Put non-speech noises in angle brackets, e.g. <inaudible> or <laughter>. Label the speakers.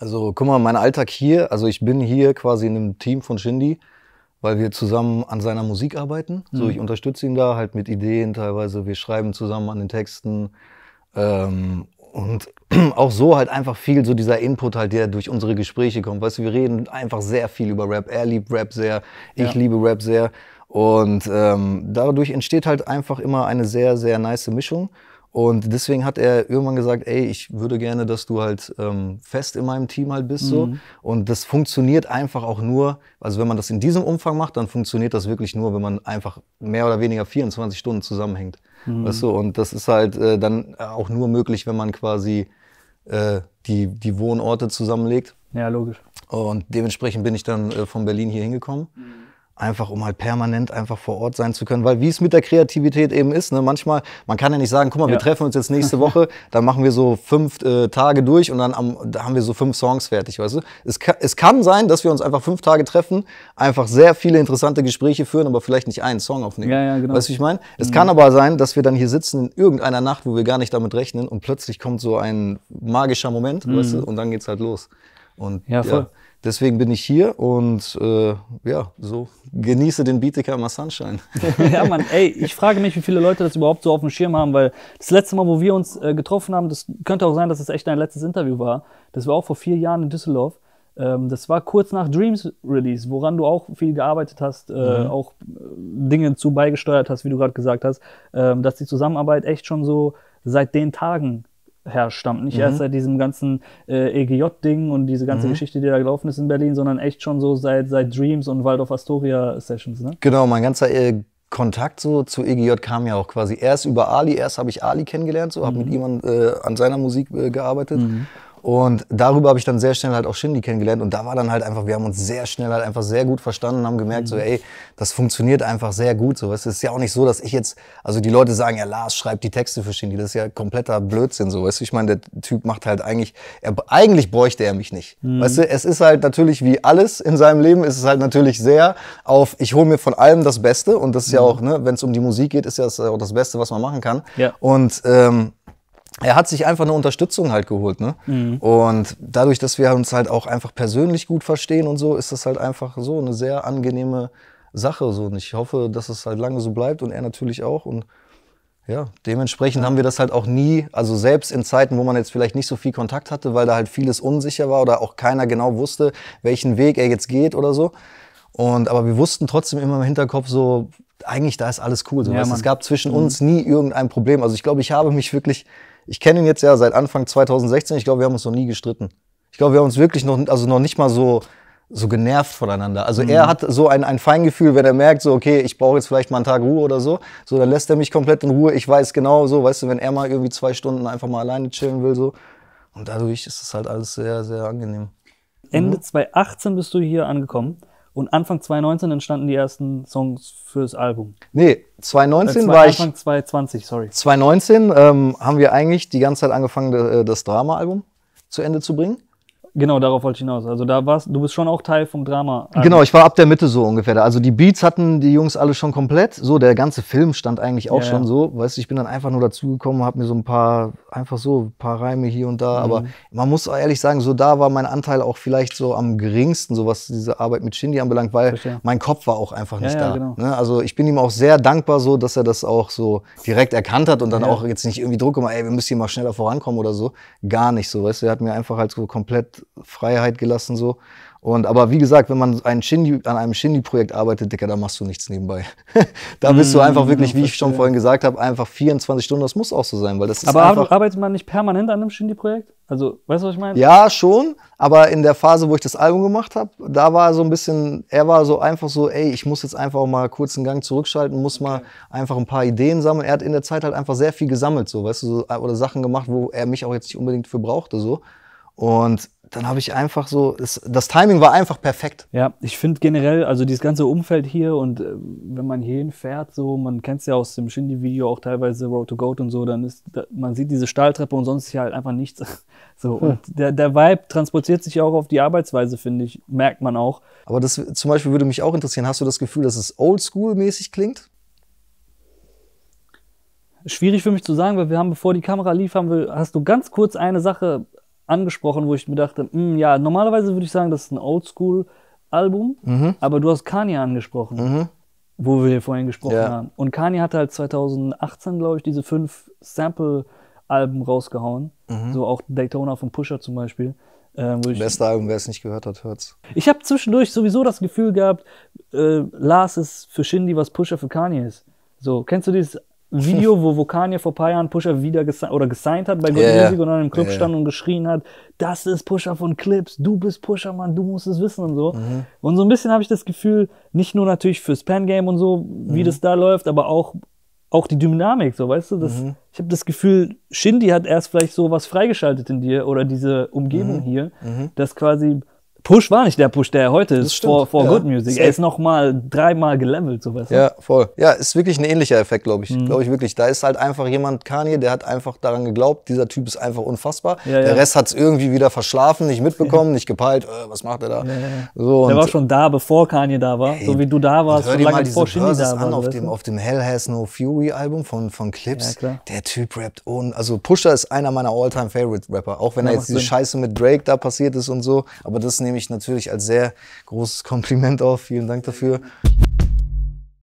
Speaker 1: Also guck mal, mein Alltag hier, also ich bin hier quasi in einem Team von Shindy, weil wir zusammen an seiner Musik arbeiten. Mhm. So, ich unterstütze ihn da halt mit Ideen teilweise. Wir schreiben zusammen an den Texten. Ähm, und <clears throat> auch so halt einfach viel, so dieser Input halt, der durch unsere Gespräche kommt. Weißt du, wir reden einfach sehr viel über Rap. Er liebt Rap sehr, ich ja. liebe Rap sehr. Und ähm, dadurch entsteht halt einfach immer eine sehr, sehr nice Mischung. Und deswegen hat er irgendwann gesagt, ey, ich würde gerne, dass du halt ähm, fest in meinem Team halt bist mhm. so. Und das funktioniert einfach auch nur, also wenn man das in diesem Umfang macht, dann funktioniert das wirklich nur, wenn man einfach mehr oder weniger 24 Stunden zusammenhängt. Mhm. Weißt du? Und das ist halt äh, dann auch nur möglich, wenn man quasi äh, die, die Wohnorte zusammenlegt. Ja, logisch. Und dementsprechend bin ich dann äh, von Berlin hier hingekommen. Mhm einfach um halt permanent einfach vor Ort sein zu können, weil wie es mit der Kreativität eben ist, ne, manchmal, man kann ja nicht sagen, guck mal, ja. wir treffen uns jetzt nächste <laughs> Woche, dann machen wir so fünf äh, Tage durch und dann am, da haben wir so fünf Songs fertig, weißt du? Es kann, es kann sein, dass wir uns einfach fünf Tage treffen, einfach sehr viele interessante Gespräche führen, aber vielleicht nicht einen Song aufnehmen. Ja, ja, genau. Weißt du, wie ich meine? Es mhm. kann aber sein, dass wir dann hier sitzen in irgendeiner Nacht, wo wir gar nicht damit rechnen und plötzlich kommt so ein magischer Moment, mhm. weißt du, mhm. und dann geht's halt los. Und ja, voll. Ja, deswegen bin ich hier und äh,
Speaker 2: ja, so genieße den Bietigheim Sunshine. <laughs> ja, Mann, ey, ich frage mich, wie viele Leute das überhaupt so auf dem Schirm haben, weil das letzte Mal, wo wir uns äh, getroffen haben, das könnte auch sein, dass es das echt dein letztes Interview war. Das war auch vor vier Jahren in Düsseldorf. Ähm, das war kurz nach Dreams Release, woran du auch viel gearbeitet hast, äh, mhm. auch äh, Dinge zu beigesteuert hast, wie du gerade gesagt hast, ähm, dass die Zusammenarbeit echt schon so seit den Tagen herstammt. Nicht mhm. erst seit diesem ganzen äh, EGJ-Ding und diese ganze mhm. Geschichte, die da gelaufen ist in Berlin, sondern echt schon so seit, seit Dreams und Waldorf Astoria-Sessions. Ne?
Speaker 1: Genau, mein ganzer äh, Kontakt so zu EGJ kam ja auch quasi erst über Ali. Erst habe ich Ali kennengelernt, so habe mhm. mit ihm an, äh, an seiner Musik äh, gearbeitet. Mhm. Und darüber habe ich dann sehr schnell halt auch Shindy kennengelernt. Und da war dann halt einfach, wir haben uns sehr schnell halt einfach sehr gut verstanden und haben gemerkt, mhm. so, ey, das funktioniert einfach sehr gut. So, es ist ja auch nicht so, dass ich jetzt, also die Leute sagen, ja, Lars schreibt die Texte für Shindy. Das ist ja kompletter Blödsinn, so, weißt du. Ich meine, der Typ macht halt eigentlich, er, eigentlich bräuchte er mich nicht. Mhm. Weißt du, es ist halt natürlich wie alles in seinem Leben, ist es halt natürlich sehr auf, ich hole mir von allem das Beste. Und das ist mhm. ja auch, ne, wenn es um die Musik geht, ist ja das, äh, auch das Beste, was man machen kann. Ja. Und, ähm, er hat sich einfach eine Unterstützung halt geholt, ne? Mhm. Und dadurch, dass wir uns halt auch einfach persönlich gut verstehen und so, ist das halt einfach so eine sehr angenehme Sache so. Und ich hoffe, dass es halt lange so bleibt und er natürlich auch. Und ja, dementsprechend haben wir das halt auch nie, also selbst in Zeiten, wo man jetzt vielleicht nicht so viel Kontakt hatte, weil da halt vieles unsicher war oder auch keiner genau wusste, welchen Weg er jetzt geht oder so. Und aber wir wussten trotzdem immer im Hinterkopf so, eigentlich da ist alles cool. So, ja, es gab zwischen mhm. uns nie irgendein Problem. Also ich glaube, ich habe mich wirklich ich kenne ihn jetzt ja seit Anfang 2016. Ich glaube, wir haben uns noch nie gestritten. Ich glaube, wir haben uns wirklich noch, also noch nicht mal so, so genervt voneinander. Also mhm. er hat so ein, ein Feingefühl, wenn er merkt, so, okay, ich brauche jetzt vielleicht mal einen Tag Ruhe oder so, so, dann lässt er mich komplett in Ruhe. Ich weiß genau so, weißt du, wenn er mal irgendwie zwei Stunden einfach mal alleine chillen will, so. Und dadurch
Speaker 2: ist es halt alles sehr, sehr angenehm. Ende mhm. 2018 bist du hier angekommen. Und Anfang 2019 entstanden die ersten Songs fürs Album. Nee, 2019 äh, zwei, war ich. Anfang 2020, sorry.
Speaker 1: 2019 ähm, haben wir eigentlich die ganze Zeit angefangen, äh, das Drama-Album
Speaker 2: zu Ende zu bringen. Genau, darauf wollte ich hinaus. Also da warst du bist schon auch Teil vom Drama. Also genau, ich
Speaker 1: war ab der Mitte so ungefähr. Da. Also die Beats hatten die Jungs alle schon komplett. So, der ganze Film stand eigentlich auch ja, schon ja. so. Weißt du, ich bin dann einfach nur dazugekommen, habe mir so ein paar, einfach so, ein paar Reime hier und da. Mhm. Aber man muss auch ehrlich sagen, so da war mein Anteil auch vielleicht so am geringsten, so was diese Arbeit mit Shindy anbelangt, weil Verstehe. mein Kopf war auch einfach nicht ja, da. Genau. Ne? Also ich bin ihm auch sehr dankbar so, dass er das auch so direkt erkannt hat und dann auch jetzt nicht irgendwie Druck gemacht, ey, wir müssen hier mal schneller vorankommen oder so. Gar nicht so, weißt du. Er hat mir einfach halt so komplett Freiheit gelassen so. Und aber wie gesagt, wenn man ein Shindy, an einem Shindy-Projekt arbeitet, Dicker, da machst du nichts nebenbei. <laughs> da bist du mm, einfach wirklich, <laughs> wie ich schon vorhin gesagt habe, einfach 24 Stunden. Das muss auch so sein, weil das ist aber einfach.
Speaker 2: arbeitet man nicht permanent an einem Shindy-Projekt? Also, weißt du, was ich meine? Ja,
Speaker 1: schon. Aber in der Phase, wo ich das Album gemacht habe, da war so ein bisschen, er war so einfach so, ey, ich muss jetzt einfach mal kurz einen Gang zurückschalten, muss mal einfach ein paar Ideen sammeln. Er hat in der Zeit halt einfach sehr viel gesammelt, so, weißt du, so, äh, oder Sachen gemacht, wo er mich auch jetzt nicht unbedingt für brauchte, so.
Speaker 2: Und dann habe ich einfach so, es, das Timing war einfach perfekt. Ja, ich finde generell, also dieses ganze Umfeld hier und äh, wenn man hier hinfährt, so, man kennt es ja aus dem Shindy-Video auch teilweise, Road to Goat und so, dann ist, da, man sieht diese Stahltreppe und sonst hier halt einfach nichts. <laughs> So, hm. und der, der Vibe transportiert sich auch auf die Arbeitsweise, finde ich, merkt man auch. Aber das zum Beispiel würde mich auch interessieren, hast du das Gefühl, dass es oldschool-mäßig klingt? Schwierig für mich zu sagen, weil wir haben, bevor die Kamera lief, haben wir, hast du ganz kurz eine Sache angesprochen, wo ich mir dachte, mh, hm, ja, normalerweise würde ich sagen, das ist ein Oldschool-Album, mhm. aber du hast Kanye angesprochen, mhm. wo wir vorhin gesprochen ja. haben. Und Kanye hatte halt 2018, glaube ich, diese fünf Sample-Alben rausgehauen, mhm. so auch Daytona von Pusher zum Beispiel. Ähm, Beste Album, wer es nicht gehört hat, hört's. Ich habe zwischendurch sowieso das Gefühl gehabt, äh, Lars ist für Shindy, was Pusher für Kanye ist. So, kennst du dieses Video, <laughs> wo Vokania vor ein paar Jahren Pusher wieder gesigned, oder gesigned hat bei Good yeah, Music und dann im Club yeah. stand und geschrien hat, das ist Pusher von Clips, du bist Pusher, Mann, du musst es wissen und so. Mhm. Und so ein bisschen habe ich das Gefühl, nicht nur natürlich fürs Pan-Game und so, wie mhm. das da läuft, aber auch, auch die Dynamik, so weißt du, das, mhm. ich habe das Gefühl, Shindy hat erst vielleicht so was freigeschaltet in dir oder diese Umgebung mhm. hier, mhm. dass quasi Push war nicht der Push, der heute das ist stimmt. vor, vor ja. Good Music. Er ist nochmal dreimal gelevelt, so weißt Ja,
Speaker 1: voll. Ja, ist wirklich ein ähnlicher Effekt, glaube ich. Mhm. Glaube ich wirklich. Da ist halt einfach jemand, Kanye, der hat einfach daran geglaubt, dieser Typ ist einfach unfassbar. Ja, der Rest hat es irgendwie wieder verschlafen, nicht mitbekommen, nicht gepeilt, äh, was macht er da? So, der war schon da, bevor Kanye da
Speaker 2: war, hey, so wie du da warst, so lange vor Shindy da war. An, auf, dem, auf
Speaker 1: dem Hell Has No Fury Album von, von Clips, der Typ rappt ohne, also Pusher ist einer meiner Alltime favorite Rapper, auch wenn er jetzt die Scheiße mit Drake da passiert ist und so, aber das nehme ich mich natürlich als sehr großes Kompliment auf. Vielen Dank dafür.